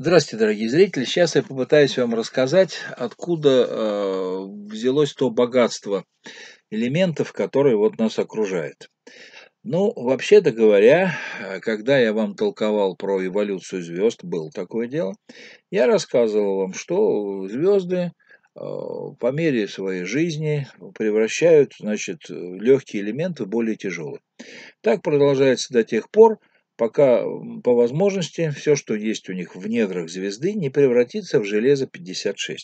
Здравствуйте, дорогие зрители. Сейчас я попытаюсь вам рассказать, откуда э, взялось то богатство элементов, которые вот нас окружают. Ну, вообще-то говоря, э, когда я вам толковал про эволюцию звезд, было такое дело, я рассказывал вам, что звезды э, по мере своей жизни превращают, значит, легкие элементы в более тяжелые. Так продолжается до тех пор, пока по возможности все, что есть у них в недрах звезды, не превратится в железо-56.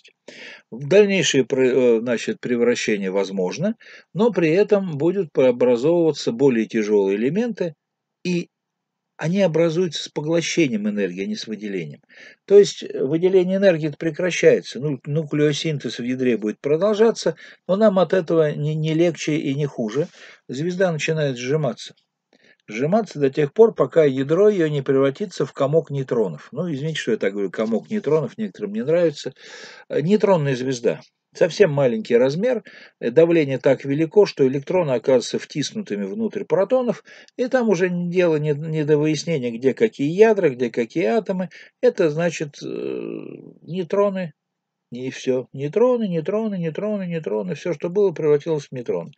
Дальнейшее э, значит, превращение возможно, но при этом будут преобразовываться более тяжелые элементы, и они образуются с поглощением энергии, а не с выделением. То есть э, выделение энергии прекращается, ну, нуклеосинтез в ядре будет продолжаться, но нам от этого не, не легче и не хуже. Звезда начинает сжиматься сжиматься до тех пор, пока ядро ее не превратится в комок нейтронов. Ну, извините, что я так говорю, комок нейтронов, некоторым не нравится. Э, нейтронная звезда. Совсем маленький размер, э, давление так велико, что электроны оказываются втиснутыми внутрь протонов, и там уже дело не, не до выяснения, где какие ядра, где какие атомы. Это значит э, нейтроны и все. Нейтроны, нейтроны, нейтроны, нейтроны. Все, что было, превратилось в нейтрон.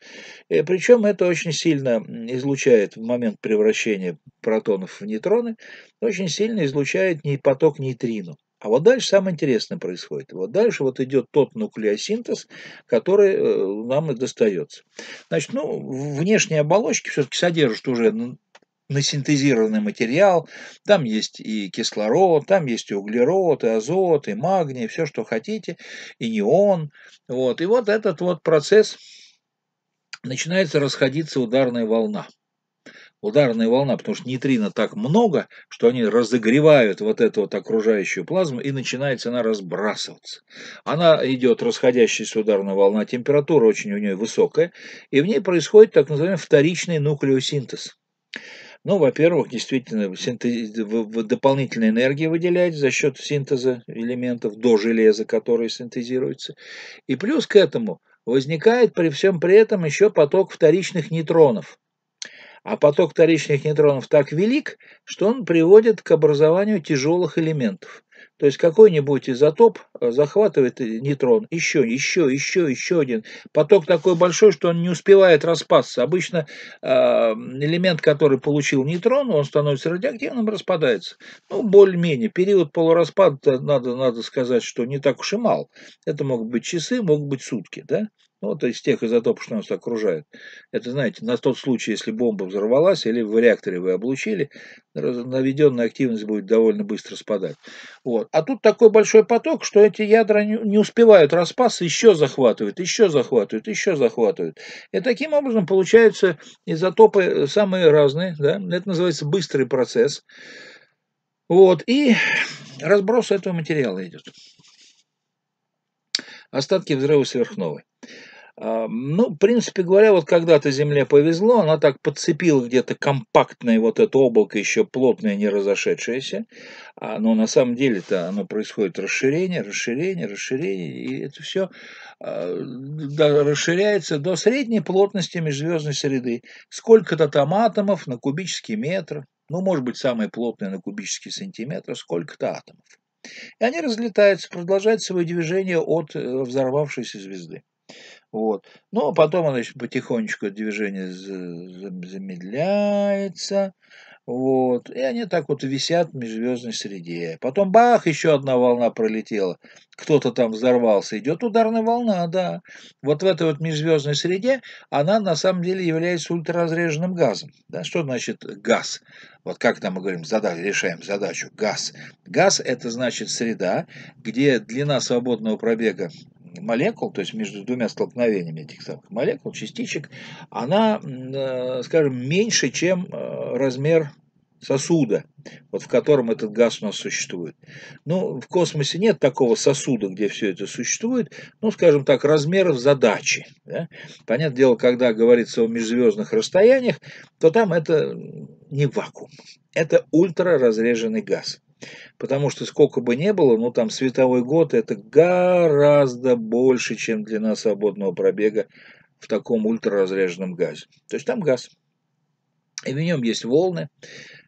И э, причем это очень сильно излучает в момент превращения протонов в нейтроны, очень сильно излучает поток нейтрино. А вот дальше самое интересное происходит. Вот дальше вот идет тот нуклеосинтез, который э, нам и достается. Значит, ну, внешние оболочки все-таки содержат уже на синтезированный материал. Там есть и кислород, там есть и углерод, и азот, и магний, все, что хотите, и неон. Вот. И вот этот вот процесс начинается расходиться ударная волна. Ударная волна, потому что нейтрино так много, что они разогревают вот эту вот окружающую плазму, и начинается она разбрасываться. Она идет расходящаяся ударная волна, температура очень у нее высокая, и в ней происходит так называемый вторичный нуклеосинтез. Ну, во-первых, действительно, синтез... дополнительная энергия выделяется за счет синтеза элементов до железа, которые синтезируются. И плюс к этому возникает при всем при этом еще поток вторичных нейтронов. А поток вторичных нейтронов так велик, что он приводит к образованию тяжелых элементов. То есть какой-нибудь изотоп э, захватывает нейтрон, еще, еще, еще, еще один. Поток такой большой, что он не успевает распасться. Обычно э, элемент, который получил нейтрон, он становится радиоактивным, распадается. Ну, более-менее. Период полураспада, надо, надо сказать, что не так уж и мал. Это могут быть часы, могут быть сутки. Да? Ну, то есть тех изотопов, что нас окружают. Это, знаете, на тот случай, если бомба взорвалась или в реакторе вы облучили, наведенная активность будет довольно быстро спадать. Вот. А тут такой большой поток, что эти ядра не успевают распасться, еще захватывают, еще захватывают, еще захватывают. И таким образом получаются изотопы э, самые разные. Да? Это называется быстрый процесс. Вот. И разброс этого материала идет остатки взрыва сверхновой. Ну, в принципе говоря, вот когда-то Земле повезло, она так подцепила где-то компактное вот это облако, еще плотное, не разошедшееся, а, но на самом деле-то оно происходит расширение, расширение, расширение, и это все а, расширяется до средней плотности межзвездной среды. Сколько-то там атомов на кубический метр, ну, может быть, самое плотное на кубический сантиметр, сколько-то атомов. И они разлетаются, продолжают свое движение от э, взорвавшейся звезды. Вот. Но ну, а потом оно потихонечку движение замедляется. Вот. И они так вот висят в межзвездной среде. Потом бах, еще одна волна пролетела. Кто-то там взорвался. Идет ударная волна, да. Вот в этой вот межзвездной среде она на самом деле является ультраразреженным газом. Да? Что значит газ? Вот как там мы говорим, задали, решаем задачу. Газ. Газ это значит среда, где длина свободного пробега молекул, то есть между двумя столкновениями этих самых молекул, частичек, она, э, скажем, меньше, чем э, размер сосуда, вот в котором этот газ у нас существует. Ну, в космосе нет такого сосуда, где все это существует, ну, скажем так, размеров задачи. Да? Понятное дело, когда говорится о межзвездных расстояниях, то там это не вакуум, это ультраразреженный газ. Потому что сколько бы ни было, ну там световой год это гораздо больше, чем длина свободного пробега в таком ультраразряженном газе. То есть там газ. И в нем есть волны,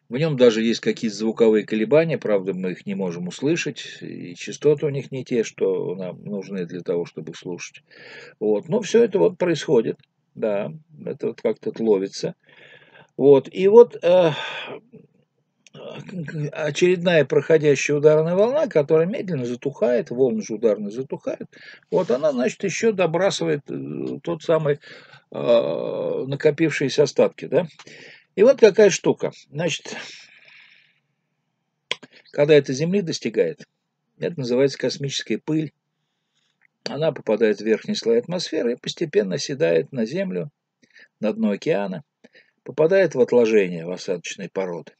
в нем даже есть какие-то звуковые колебания, правда, мы их не можем услышать, и частоты у них не те, что нам нужны для того, чтобы их слушать. Вот. Но все это вот происходит, да, это вот как-то ловится. Вот. И вот э, очередная проходящая ударная волна, которая медленно затухает, волны же ударные затухают, вот она, значит, еще добрасывает э, тот самый э, накопившиеся остатки, да. И вот какая штука, значит, когда это Земли достигает, это называется космическая пыль, она попадает в верхний слой атмосферы и постепенно седает на Землю, на дно океана, попадает в отложение в осадочной породы.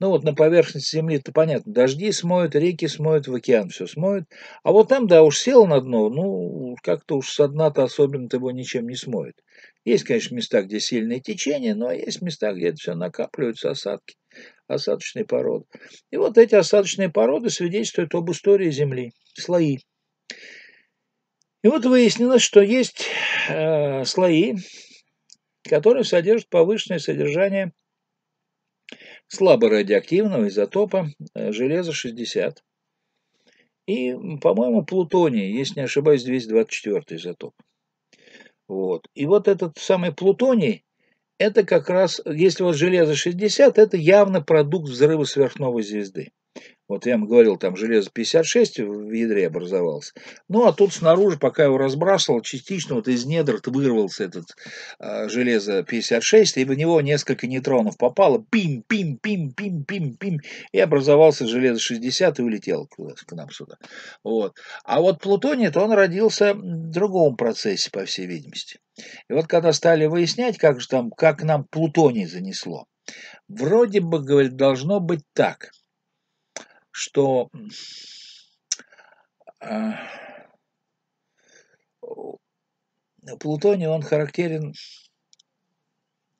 Ну вот на поверхность земли это понятно, дожди смоют, реки смоют, в океан все смоют. А вот там, да, уж сел на дно, ну, как-то уж со дна-то особенно его ничем не смоет. Есть, конечно, места, где сильное течение, но есть места, где это все накапливаются осадки, осадочные породы. И вот эти осадочные породы свидетельствуют об истории Земли, слои. И вот выяснилось, что есть э, слои, которые содержат повышенное содержание слабо радиоактивного изотопа э, железа-60. И, по-моему, плутония, если не ошибаюсь, 224 изотоп. Вот. И вот этот самый плутоний, это как раз, если вот железо-60, это явно продукт взрыва сверхновой звезды. Вот я вам говорил, там железо 56 в ядре образовалось. Ну, а тут снаружи, пока его разбрасывал, частично вот из недр вырвался этот э, железо 56, и в него несколько нейтронов попало. Пим, пим, пим, пим, пим, пим. И образовался железо 60 и улетел к нам сюда. Вот. А вот плутоний, то он родился в другом процессе, по всей видимости. И вот когда стали выяснять, как же там, как нам плутоний занесло, вроде бы, говорит, должно быть так – что а, плутоний, он характерен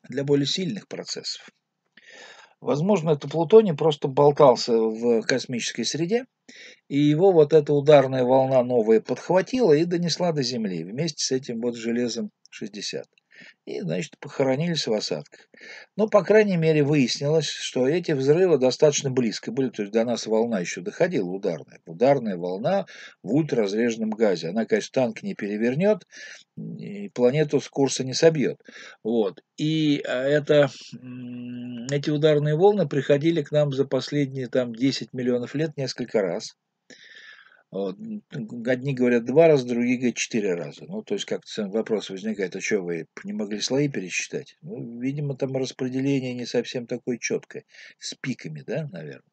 для более сильных процессов. Возможно, это плутоний просто болтался в космической среде, и его вот эта ударная волна новая подхватила и донесла до Земли вместе с этим вот железом 60 и, значит, похоронились в осадках. Но, по крайней мере, выяснилось, что эти взрывы достаточно близко были, то есть до нас волна еще доходила, ударная. Ударная волна в ультраразреженном газе. Она, конечно, танк не перевернет, и планету с курса не собьет. Вот. И а, это, эти ударные волны приходили к нам за последние там, 10 миллионов лет несколько раз. Вот. Одни говорят два раза, другие говорят четыре раза. Ну, то есть как-то вопрос возникает, а что вы не могли слои пересчитать? Ну, видимо, там распределение не совсем такое четкое, с пиками, да, наверное.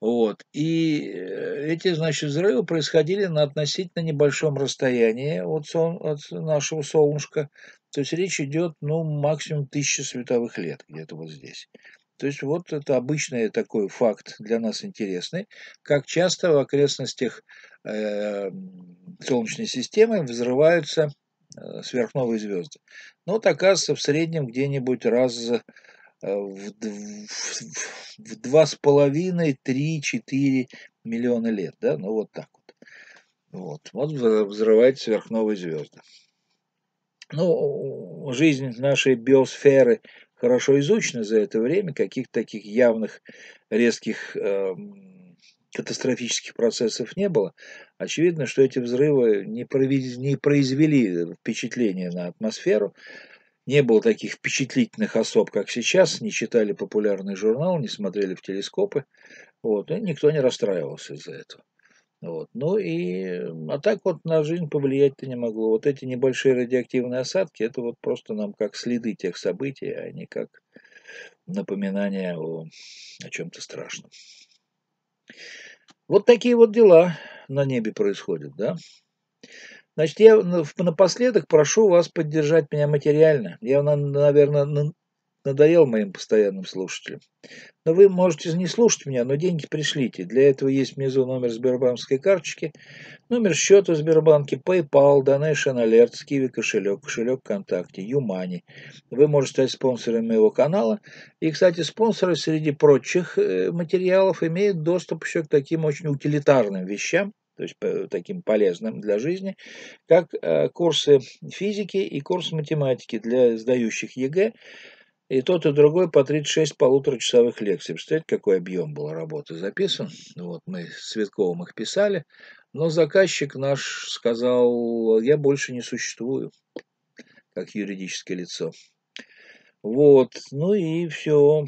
Вот. И э, эти, значит, взрывы происходили на относительно небольшом расстоянии от, сол, от нашего солнышка. То есть речь идет, ну, максимум тысячи световых лет где-то вот здесь. То есть вот это обычный такой факт для нас интересный, как часто в окрестностях э, Солнечной системы взрываются э, сверхновые звезды. Но ну, вот оказывается в среднем где-нибудь раз э, в, в, в 2,5-3-4 миллиона лет. Да? Ну вот так вот. Вот, вот взрывает сверхновые звезды. Ну, жизнь нашей биосферы хорошо изучено за это время, каких-то таких явных резких э, катастрофических процессов не было. Очевидно, что эти взрывы не, провез... не произвели впечатления на атмосферу, не было таких впечатлительных особ, как сейчас, не читали популярный журнал, не смотрели в телескопы, вот, и никто не расстраивался из-за этого. Вот. Ну и, а так вот на жизнь повлиять-то не могло. Вот эти небольшие радиоактивные осадки, это вот просто нам как следы тех событий, а не как напоминание о, о чем-то страшном. Вот такие вот дела на небе происходят, да. Значит, я напоследок прошу вас поддержать меня материально. Я, наверное, Надоел моим постоянным слушателям. Но вы можете не слушать меня, но деньги пришлите. Для этого есть внизу номер Сбербанкской карточки, номер счета в Сбербанке, PayPal, Donation Alert, Kiwi кошелек, кошелек ВКонтакте, Юмани. Вы можете стать спонсором моего канала. И, кстати, спонсоры среди прочих э, материалов имеют доступ еще к таким очень утилитарным вещам, то есть э, таким полезным для жизни, как э, курсы физики и курс математики для сдающих ЕГЭ, и тот, и другой по 36 полуторачасовых лекций. Представляете, какой объем был работы записан. Ну, вот мы с Цветковым их писали. Но заказчик наш сказал, я больше не существую, как юридическое лицо. Вот, ну и все.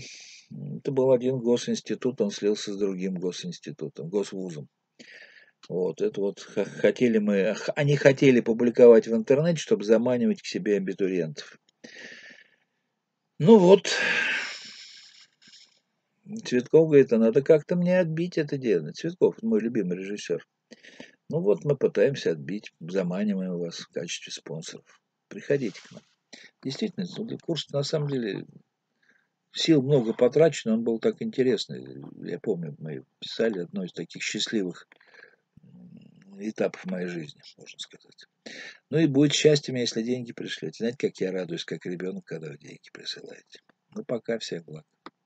Это был один госинститут, он слился с другим госинститутом, госвузом. Вот, это вот хотели мы, они хотели публиковать в интернете, чтобы заманивать к себе абитуриентов. Ну вот, Цветков говорит, а надо как-то мне отбить это дело. Цветков, мой любимый режиссер. Ну вот мы пытаемся отбить, заманиваем вас в качестве спонсоров. Приходите к нам. Действительно, ну, курс на самом деле сил много потрачено, он был так интересный. Я помню, мы писали одно из таких счастливых этапов моей жизни, можно сказать. Ну и будет счастье мне, если деньги пришлете. Знаете, как я радуюсь, как ребенок, когда вы деньги присылаете. Ну пока, всех благ.